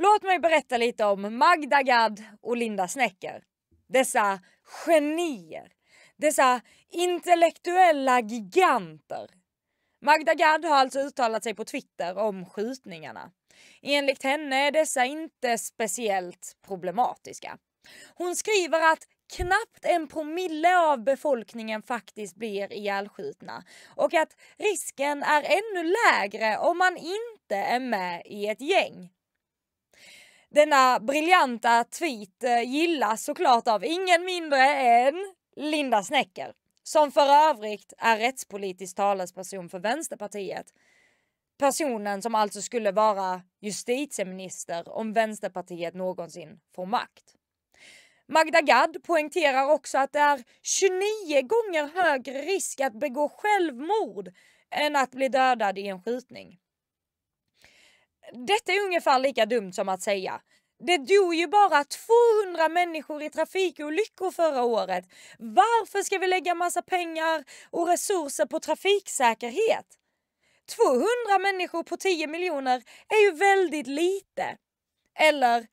Låt mig berätta lite om Magda Gad och Linda Snecker Dessa genier. Dessa intellektuella giganter. Magda Gad har alltså uttalat sig på Twitter om skjutningarna. Enligt henne är dessa inte speciellt problematiska. Hon skriver att knappt en promille av befolkningen faktiskt blir ihjälskjutna och att risken är ännu lägre om man inte är med i ett gäng. Denna briljanta tweet eh, gillas såklart av ingen mindre än Linda Snecker, som för övrigt är rättspolitisk talesperson för Vänsterpartiet. Personen som alltså skulle vara justitieminister om Vänsterpartiet någonsin får makt. Magda Gad poängterar också att det är 29 gånger högre risk att begå självmord än att bli dödad i en skjutning. Detta är ungefär lika dumt som att säga det dog ju bara 200 människor i trafikolyckor förra året. Varför ska vi lägga massa pengar och resurser på trafiksäkerhet? 200 människor på 10 miljoner är ju väldigt lite. Eller,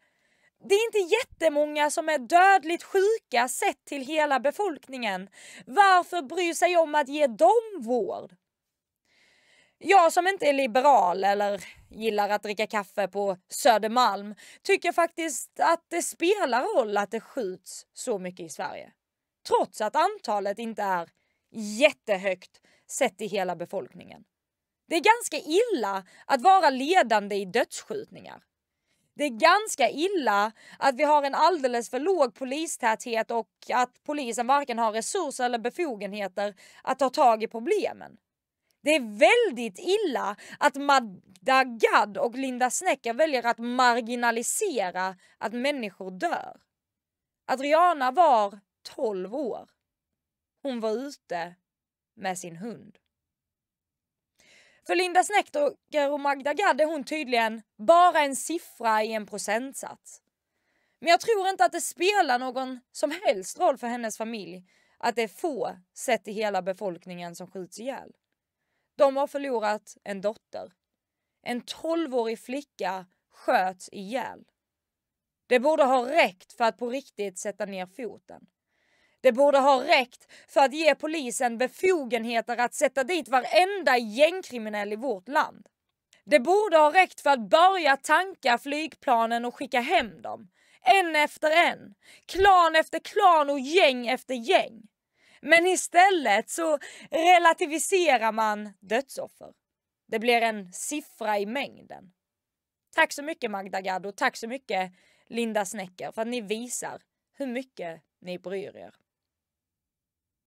det är inte jättemånga som är dödligt sjuka sett till hela befolkningen. Varför bry sig om att ge dem vård? Jag som inte är liberal eller gillar att dricka kaffe på Södermalm tycker faktiskt att det spelar roll att det skjuts så mycket i Sverige. Trots att antalet inte är jättehögt sett i hela befolkningen. Det är ganska illa att vara ledande i dödsskjutningar. Det är ganska illa att vi har en alldeles för låg polistäthet och att polisen varken har resurser eller befogenheter att ta tag i problemen. Det är väldigt illa att Magda Gad och Linda Snecker väljer att marginalisera att människor dör. Adriana var 12 år. Hon var ute med sin hund. För Linda Snecker och Magda Gad är hon tydligen bara en siffra i en procentsats. Men jag tror inte att det spelar någon som helst roll för hennes familj att det är få sett i hela befolkningen som skjuts ihjäl. De har förlorat en dotter. En 12-årig flicka sköts ihjäl. Det borde ha räckt för att på riktigt sätta ner foten. Det borde ha räckt för att ge polisen befogenheter att sätta dit varenda gängkriminell i vårt land. Det borde ha räckt för att börja tanka flygplanen och skicka hem dem. En efter en. Klan efter klan och gäng efter gäng. Men istället så relativiserar man dödsoffer. Det blir en siffra i mängden. Tack så mycket Magda Gad och tack så mycket Linda Snecker för att ni visar hur mycket ni bryr er.